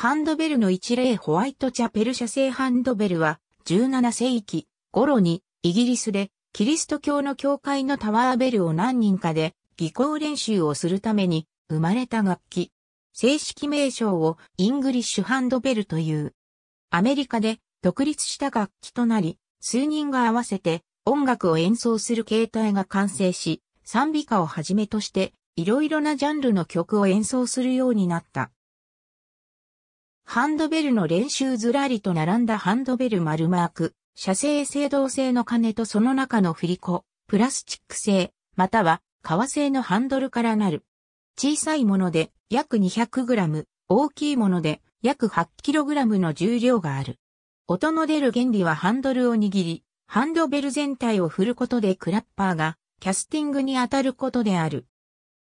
ハンドベルの一例ホワイトチャペル社製ハンドベルは17世紀頃にイギリスでキリスト教の教会のタワーベルを何人かで技巧練習をするために生まれた楽器。正式名称をイングリッシュハンドベルという。アメリカで独立した楽器となり、数人が合わせて音楽を演奏する形態が完成し、賛美歌をはじめとしていろいろなジャンルの曲を演奏するようになった。ハンドベルの練習ずらりと並んだハンドベル丸マーク、射精制動性の金とその中の振り子、プラスチック製、または革製のハンドルからなる。小さいもので約 200g、大きいもので約 8kg の重量がある。音の出る原理はハンドルを握り、ハンドベル全体を振ることでクラッパーがキャスティングに当たることである。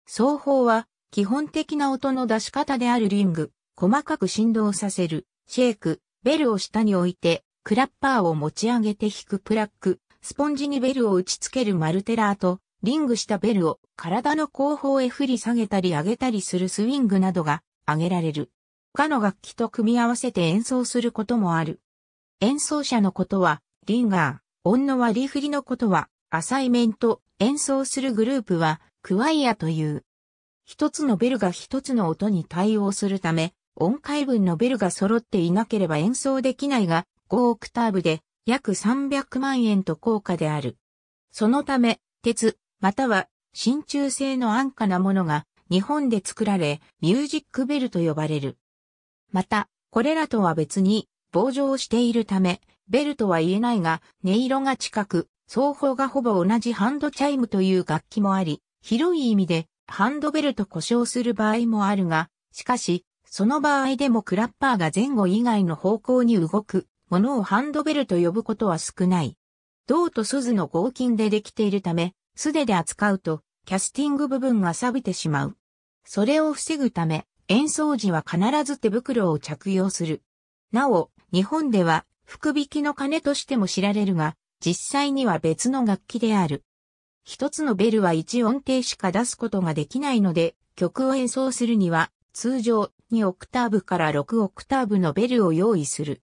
双方は基本的な音の出し方であるリング、細かく振動させる、シェイク、ベルを下に置いて、クラッパーを持ち上げて引くプラック、スポンジにベルを打ち付けるマルテラーと、リングしたベルを体の後方へ振り下げたり上げたりするスイングなどが挙げられる。他の楽器と組み合わせて演奏することもある。演奏者のことは、リンガー、音の割り振りのことは、アサイメント、演奏するグループは、クワイアという。一つのベルが一つの音に対応するため、音階分のベルが揃っていなければ演奏できないが、5オクターブで約300万円と高価である。そのため、鉄、または真鍮製の安価なものが日本で作られ、ミュージックベルと呼ばれる。また、これらとは別に、棒状しているため、ベルとは言えないが、音色が近く、双方がほぼ同じハンドチャイムという楽器もあり、広い意味で、ハンドベルと呼称する場合もあるが、しかし、その場合でもクラッパーが前後以外の方向に動くものをハンドベルと呼ぶことは少ない。銅と鈴の合金でできているため、素手で扱うとキャスティング部分が錆びてしまう。それを防ぐため、演奏時は必ず手袋を着用する。なお、日本では福引きの鐘としても知られるが、実際には別の楽器である。一つのベルは一音程しか出すことができないので、曲を演奏するには、通常2オクターブから6オクターブのベルを用意する。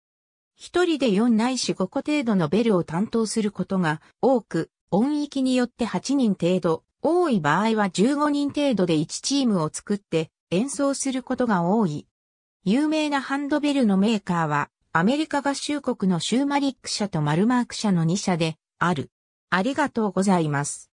1人で4ないし5個程度のベルを担当することが多く、音域によって8人程度、多い場合は15人程度で1チームを作って演奏することが多い。有名なハンドベルのメーカーは、アメリカ合衆国のシューマリック社とマルマーク社の2社である。ありがとうございます。